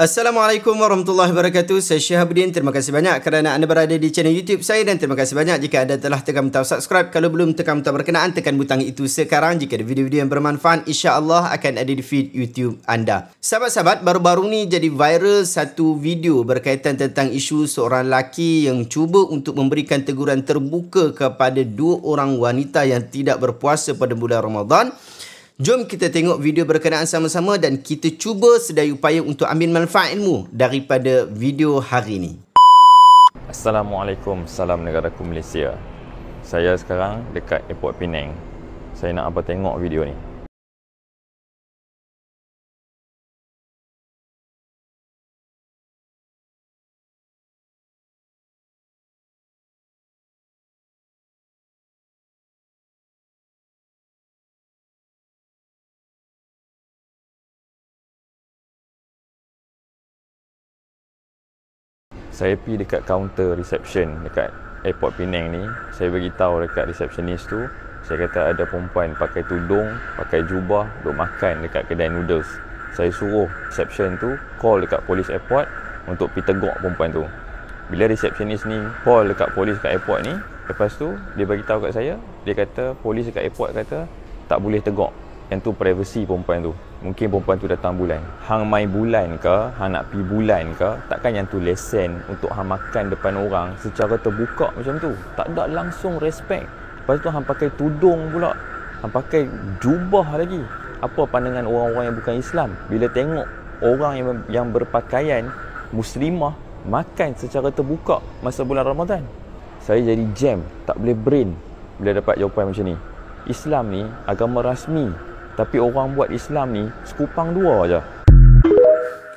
Assalamualaikum warahmatullahi wabarakatuh. Saya Syihabuddin. Terima kasih banyak kerana anda berada di channel YouTube saya dan terima kasih banyak jika anda telah tekan butang subscribe. Kalau belum tekan butang berkenaan, tekan butang itu sekarang. Jika ada video-video yang bermanfaat, insya-Allah akan ada di feed YouTube anda. Sahabat-sahabat, baru-baru ni jadi viral satu video berkaitan tentang isu seorang lelaki yang cuba untuk memberikan teguran terbuka kepada dua orang wanita yang tidak berpuasa pada bulan Ramadan. Jom kita tengok video berkenaan sama-sama dan kita cuba sedaya upaya untuk ambil manfaat ilmu daripada video hari ini. Assalamualaikum, salam negara ku Malaysia. Saya sekarang dekat airport Penang. Saya nak apa tengok video ni. saya pergi dekat counter reception dekat airport Penang ni saya beritahu dekat receptionist tu saya kata ada perempuan pakai tudung pakai jubah duduk makan dekat kedai noodles saya suruh reception tu call dekat polis airport untuk pergi tegur perempuan tu bila receptionist ni call dekat polis kat airport ni lepas tu dia beritahu kat saya dia kata polis kat airport kata tak boleh tegur yang tu privacy perempuan tu mungkin perempuan tu datang bulan hang mai bulan ke hang nak pi bulan ke takkan yang tu lesen untuk hang makan depan orang secara terbuka macam tu tak ada langsung respect lepas tu hang pakai tudung pula hang pakai jubah lagi apa pandangan orang-orang yang bukan Islam bila tengok orang yang yang berpakaian muslimah makan secara terbuka masa bulan Ramadan saya jadi jam tak boleh brain bila dapat jawapan macam ni Islam ni agama rasmi tapi orang buat Islam ni sekupang dua aja.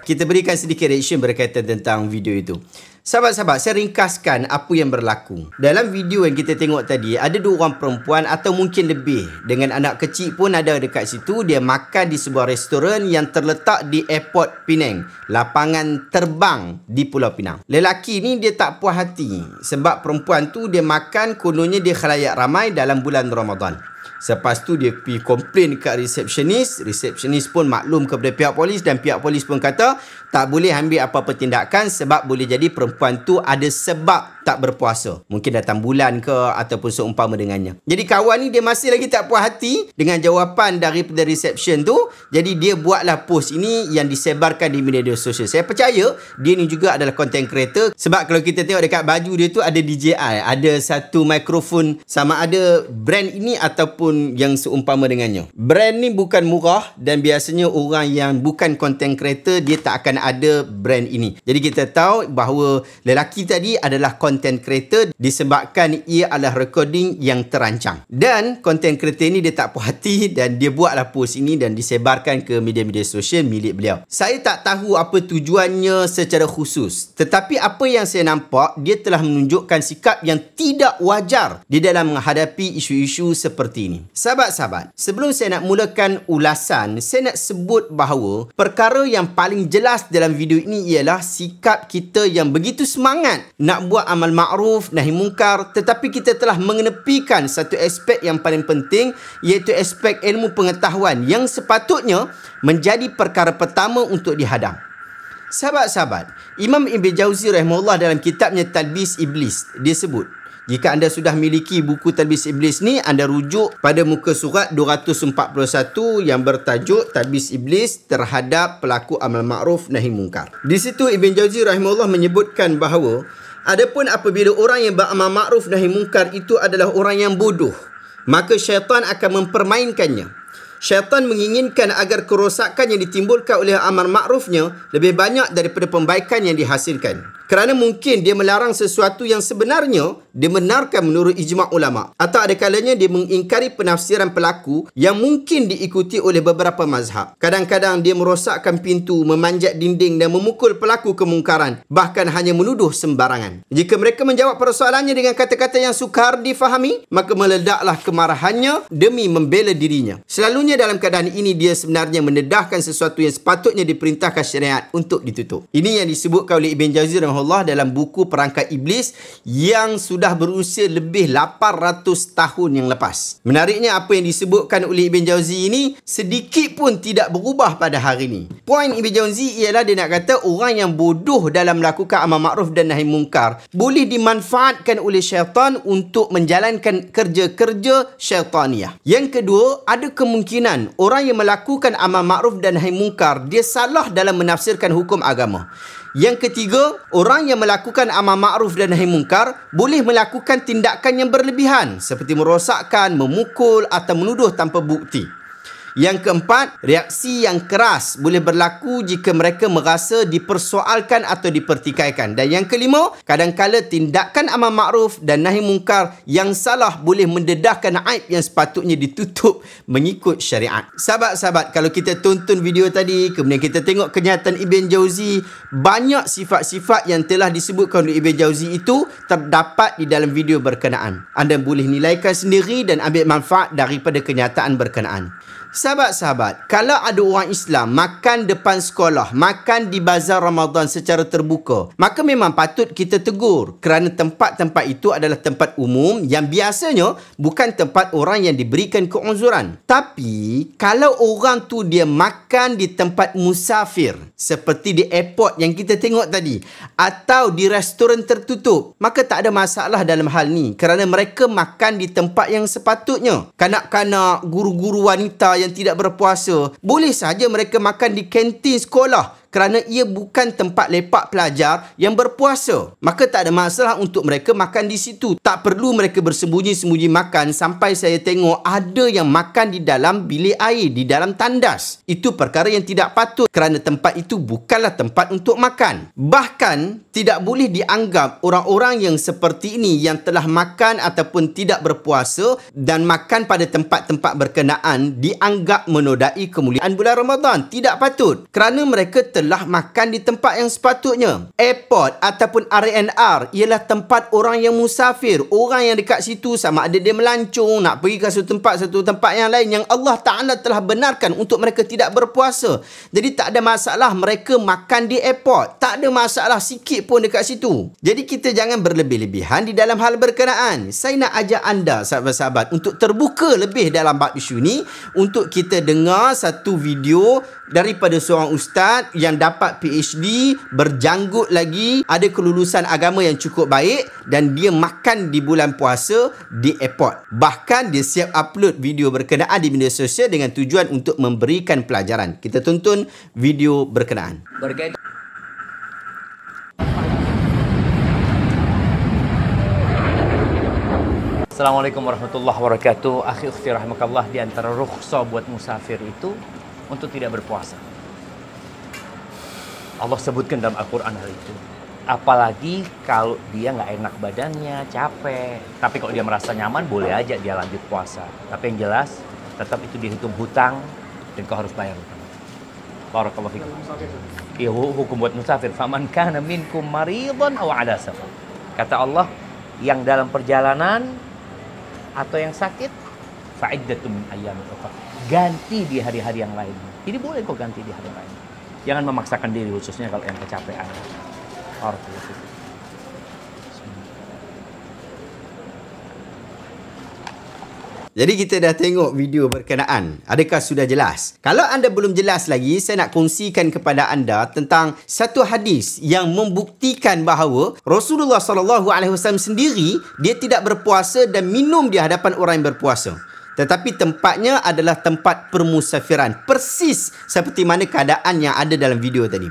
Kita berikan sedikit reaction berkaitan tentang video itu. Sahabat-sahabat, saya ringkaskan apa yang berlaku. Dalam video yang kita tengok tadi, ada dua orang perempuan atau mungkin lebih. Dengan anak kecil pun ada dekat situ. Dia makan di sebuah restoran yang terletak di airport Penang. Lapangan terbang di Pulau Pinang. Lelaki ni dia tak puas hati. Sebab perempuan tu dia makan kononnya dia khalayak ramai dalam bulan Ramadan. Selepas tu dia pergi komplain dekat receptionist. Receptionist pun maklum kepada pihak polis dan pihak polis pun kata tak boleh ambil apa-apa tindakan sebab boleh jadi perempuan tu ada sebab tak berpuasa. Mungkin datang bulan ke ataupun seumpama dengannya. Jadi kawan ni dia masih lagi tak puas hati dengan jawapan daripada reception tu. Jadi dia buatlah post ini yang disebarkan di media sosial. Saya percaya dia ni juga adalah content creator. Sebab kalau kita tengok dekat baju dia tu ada DJI. Ada satu mikrofon sama ada brand ini ataupun yang seumpama dengannya. Brand ni bukan murah dan biasanya orang yang bukan content creator dia tak akan ada brand ini. Jadi kita tahu bahawa lelaki tadi adalah content content creator disebabkan ia adalah recording yang terancang. Dan content creator ini dia tak puas hati dan dia buatlah post ini dan disebarkan ke media-media sosial milik beliau. Saya tak tahu apa tujuannya secara khusus. Tetapi apa yang saya nampak, dia telah menunjukkan sikap yang tidak wajar di dalam menghadapi isu-isu seperti ini. Sahabat-sahabat, sebelum saya nak mulakan ulasan, saya nak sebut bahawa perkara yang paling jelas dalam video ini ialah sikap kita yang begitu semangat nak buat amal amal ma'ruf, nahi mungkar. Tetapi kita telah mengenepikan satu aspek yang paling penting iaitu aspek ilmu pengetahuan yang sepatutnya menjadi perkara pertama untuk dihadang. Sahabat-sahabat, Imam Ibn Jauzi rahimahullah dalam kitabnya Talbis Iblis, dia sebut, jika anda sudah miliki buku Talbis Iblis ni, anda rujuk pada muka surat 241 yang bertajuk Talbis Iblis terhadap pelaku amal ma'ruf nahi mungkar. Di situ Ibn Jauzi rahimahullah menyebutkan bahawa Adapun apabila orang yang beramal ma'ruf nahi mungkar itu adalah orang yang bodoh, maka syaitan akan mempermainkannya. Syaitan menginginkan agar kerosakan yang ditimbulkan oleh amar ma'rufnya lebih banyak daripada pembaikan yang dihasilkan. Kerana mungkin dia melarang sesuatu yang sebenarnya dibenarkan menurut ijma' ulama' atau ada kalanya dia mengingkari penafsiran pelaku yang mungkin diikuti oleh beberapa mazhab. Kadang-kadang dia merosakkan pintu, memanjat dinding dan memukul pelaku kemungkaran bahkan hanya menuduh sembarangan. Jika mereka menjawab persoalannya dengan kata-kata yang sukar difahami, maka meledaklah kemarahannya demi membela dirinya. Selalunya dalam keadaan ini dia sebenarnya mendedahkan sesuatu yang sepatutnya diperintahkan syariat untuk ditutup. Ini yang disebutkan oleh Ibn Jazir dan rahimahullah dalam buku Perangkat Iblis yang sudah berusia lebih 800 tahun yang lepas. Menariknya apa yang disebutkan oleh Ibn Jauzi ini sedikit pun tidak berubah pada hari ini. Poin Ibn Jauzi ialah dia nak kata orang yang bodoh dalam melakukan amal ma'ruf dan nahi mungkar boleh dimanfaatkan oleh syaitan untuk menjalankan kerja-kerja syaitaniah. Yang kedua, ada kemungkinan orang yang melakukan amal ma'ruf dan nahi mungkar dia salah dalam menafsirkan hukum agama. Yang ketiga, orang yang melakukan amal ma'ruf dan nahi mungkar boleh melakukan tindakan yang berlebihan seperti merosakkan, memukul atau menuduh tanpa bukti. Yang keempat, reaksi yang keras boleh berlaku jika mereka merasa dipersoalkan atau dipertikaikan. Dan yang kelima, kadangkala tindakan amal makruf dan nahi mungkar yang salah boleh mendedahkan aib yang sepatutnya ditutup mengikut syariat. Sahabat-sahabat, kalau kita tonton video tadi, kemudian kita tengok kenyataan Ibn Jauzi, banyak sifat-sifat yang telah disebutkan oleh Ibn Jauzi itu terdapat di dalam video berkenaan. Anda boleh nilaikan sendiri dan ambil manfaat daripada kenyataan berkenaan. Sahabat-sahabat, kalau ada orang Islam makan depan sekolah, makan di bazar Ramadan secara terbuka, maka memang patut kita tegur kerana tempat-tempat itu adalah tempat umum yang biasanya bukan tempat orang yang diberikan keuzuran. Tapi, kalau orang tu dia makan di tempat musafir seperti di airport yang kita tengok tadi atau di restoran tertutup, maka tak ada masalah dalam hal ni kerana mereka makan di tempat yang sepatutnya. Kanak-kanak, guru-guru wanita yang tidak berpuasa. Boleh saja mereka makan di kantin sekolah kerana ia bukan tempat lepak pelajar yang berpuasa. Maka tak ada masalah untuk mereka makan di situ. Tak perlu mereka bersembunyi-sembunyi makan sampai saya tengok ada yang makan di dalam bilik air, di dalam tandas. Itu perkara yang tidak patut kerana tempat itu bukanlah tempat untuk makan. Bahkan, tidak boleh dianggap orang-orang yang seperti ini yang telah makan ataupun tidak berpuasa dan makan pada tempat-tempat berkenaan dianggap menodai kemuliaan bulan Ramadan. Tidak patut kerana mereka telah makan di tempat yang sepatutnya. Airport ataupun RNR ialah tempat orang yang musafir. Orang yang dekat situ sama ada dia melancung nak pergi ke satu tempat satu tempat yang lain yang Allah Ta'ala telah benarkan untuk mereka tidak berpuasa. Jadi tak ada masalah mereka makan di airport. Tak ada masalah sikit pun dekat situ. Jadi kita jangan berlebih-lebihan di dalam hal berkenaan. Saya nak ajak anda sahabat-sahabat untuk terbuka lebih dalam bab isu ni untuk kita dengar satu video daripada seorang ustaz yang dapat PhD berjanggut lagi ada kelulusan agama yang cukup baik dan dia makan di bulan puasa di airport bahkan dia siap upload video berkenaan di media sosial dengan tujuan untuk memberikan pelajaran kita tonton video berkenaan berkaitan Assalamualaikum warahmatullahi wabarakatuh. Akhi ukhti Allah di antara rukhsa buat musafir itu untuk tidak berpuasa. Allah sebutkan dalam Al-Quran hal itu. Apalagi kalau dia nggak enak badannya, capek. Tapi kalau dia merasa nyaman, boleh aja dia lanjut puasa. Tapi yang jelas, tetap itu dihitung hutang dan kau harus bayar hutang. Barakallahu fikum. Iya, hukum buat musafir. Faman kana minkum maridun aw Kata Allah, yang dalam perjalanan atau yang sakit fa'iddatun min Ganti di hari-hari yang lain. Jadi boleh kok ganti di hari lain. Jangan memaksakan diri khususnya kalau yang kecapean. Harus Jadi kita dah tengok video berkenaan. Adakah sudah jelas? Kalau anda belum jelas lagi, saya nak kongsikan kepada anda tentang satu hadis yang membuktikan bahawa Rasulullah sallallahu alaihi wasallam sendiri dia tidak berpuasa dan minum di hadapan orang yang berpuasa. Tetapi tempatnya adalah tempat permusafiran. Persis seperti mana keadaan yang ada dalam video tadi.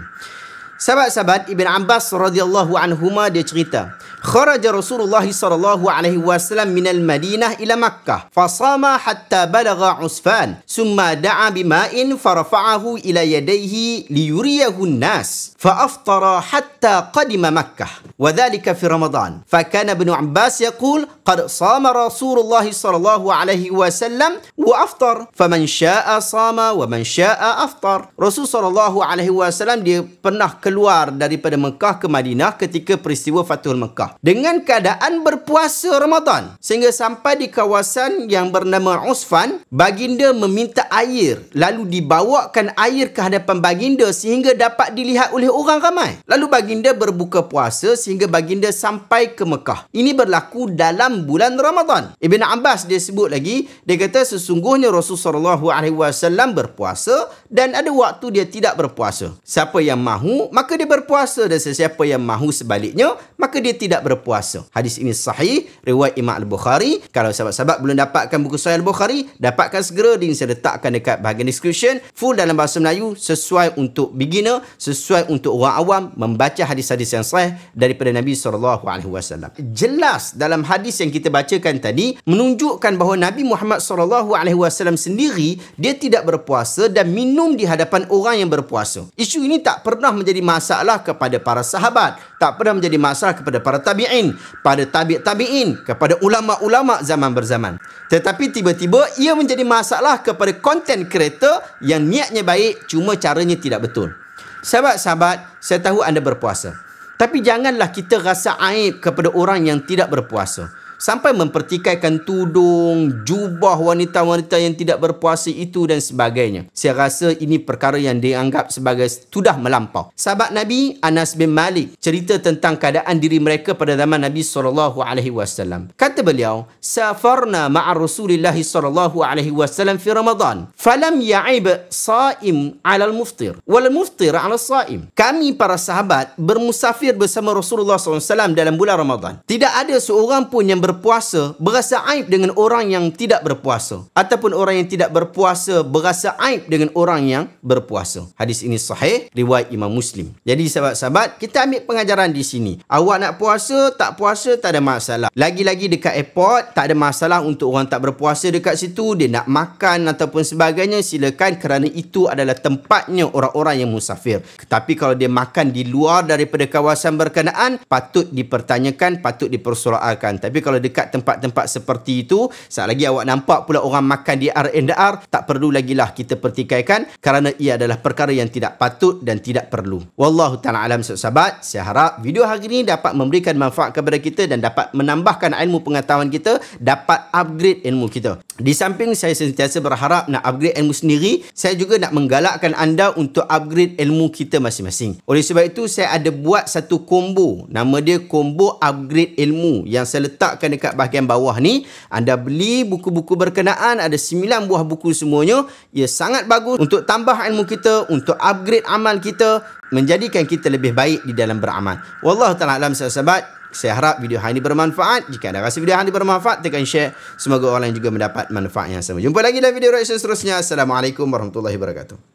Sahabat-sahabat Ibn Abbas radhiyallahu anhuma dia cerita خرج رسول الله صلى الله عليه وسلم من المدينة إلى مكة فصام حتى بلغ عسفان ثم دعا بماء فرفعه إلى يديه ليريه الناس فأفطر حتى قدم مكة وذلك في رمضان فكان ابن عباس يقول قد صام رسول الله صلى الله عليه وسلم وأفطر فمن شاء صام ومن شاء أفطر صلى الله عليه وسلم dia pernah keluar daripada Mekah ke Madinah ketika peristiwa Fathul Mekah dengan keadaan berpuasa Ramadan. Sehingga sampai di kawasan yang bernama Usfan, baginda meminta air lalu dibawakan air ke hadapan baginda sehingga dapat dilihat oleh orang ramai. Lalu baginda berbuka puasa sehingga baginda sampai ke Mekah. Ini berlaku dalam bulan Ramadan. Ibn Abbas dia sebut lagi, dia kata sesungguhnya Rasulullah SAW berpuasa dan ada waktu dia tidak berpuasa. Siapa yang mahu, maka dia berpuasa dan sesiapa yang mahu sebaliknya, maka dia tidak berpuasa. Hadis ini sahih, riwayat Imam Al-Bukhari. Kalau sahabat-sahabat belum dapatkan buku Sahih Al-Bukhari, dapatkan segera di saya letakkan dekat bahagian description. Full dalam bahasa Melayu, sesuai untuk beginner, sesuai untuk orang awam membaca hadis-hadis yang sahih daripada Nabi SAW. Jelas dalam hadis yang kita bacakan tadi, menunjukkan bahawa Nabi Muhammad SAW sendiri, dia tidak berpuasa dan minum di hadapan orang yang berpuasa. Isu ini tak pernah menjadi masalah kepada para sahabat. Tak pernah menjadi masalah kepada para tabi'in, pada tabi' tabi'in, kepada ulama'-ulama' zaman berzaman. Tetapi tiba-tiba ia menjadi masalah kepada konten kereta yang niatnya baik cuma caranya tidak betul. Sahabat-sahabat, saya tahu anda berpuasa. Tapi janganlah kita rasa aib kepada orang yang tidak berpuasa sampai mempertikaikan tudung, jubah wanita-wanita yang tidak berpuasa itu dan sebagainya. Saya rasa ini perkara yang dianggap sebagai sudah melampau. Sahabat Nabi Anas bin Malik cerita tentang keadaan diri mereka pada zaman Nabi sallallahu alaihi wasallam. Kata beliau, "Safarna ma'a Rasulillah sallallahu alaihi wasallam fi Ramadan, falam ya'ib sa'im 'ala al-muftir wal muftir 'ala sa'im." Kami para sahabat bermusafir bersama Rasulullah sallallahu alaihi wasallam dalam bulan Ramadan. Tidak ada seorang pun yang ber berpuasa berasa aib dengan orang yang tidak berpuasa ataupun orang yang tidak berpuasa berasa aib dengan orang yang berpuasa. Hadis ini sahih riwayat Imam Muslim. Jadi sahabat-sahabat, kita ambil pengajaran di sini. Awak nak puasa, tak puasa tak ada masalah. Lagi-lagi dekat airport tak ada masalah untuk orang tak berpuasa dekat situ dia nak makan ataupun sebagainya silakan kerana itu adalah tempatnya orang-orang yang musafir. Tetapi kalau dia makan di luar daripada kawasan berkenaan patut dipertanyakan, patut dipersoalkan. Tapi kalau dekat tempat-tempat seperti itu. Saat lagi awak nampak pula orang makan di R&R, tak perlu lagi lah kita pertikaikan kerana ia adalah perkara yang tidak patut dan tidak perlu. Wallahu ta'ala alam sahabat, saya harap video hari ini dapat memberikan manfaat kepada kita dan dapat menambahkan ilmu pengetahuan kita, dapat upgrade ilmu kita. Di samping saya sentiasa berharap nak upgrade ilmu sendiri, saya juga nak menggalakkan anda untuk upgrade ilmu kita masing-masing. Oleh sebab itu, saya ada buat satu combo. Nama dia combo upgrade ilmu yang saya letakkan dekat bahagian bawah ni. Anda beli buku-buku berkenaan. Ada 9 buah buku semuanya. Ia sangat bagus untuk tambah ilmu kita. Untuk upgrade amal kita. Menjadikan kita lebih baik di dalam beramal. Wallah ta'ala alam sahabat. Saya harap video hari ini bermanfaat. Jika anda rasa video hari ini bermanfaat, tekan share. Semoga orang lain juga mendapat manfaat yang sama. Jumpa lagi dalam video reaction seterusnya. Assalamualaikum warahmatullahi wabarakatuh.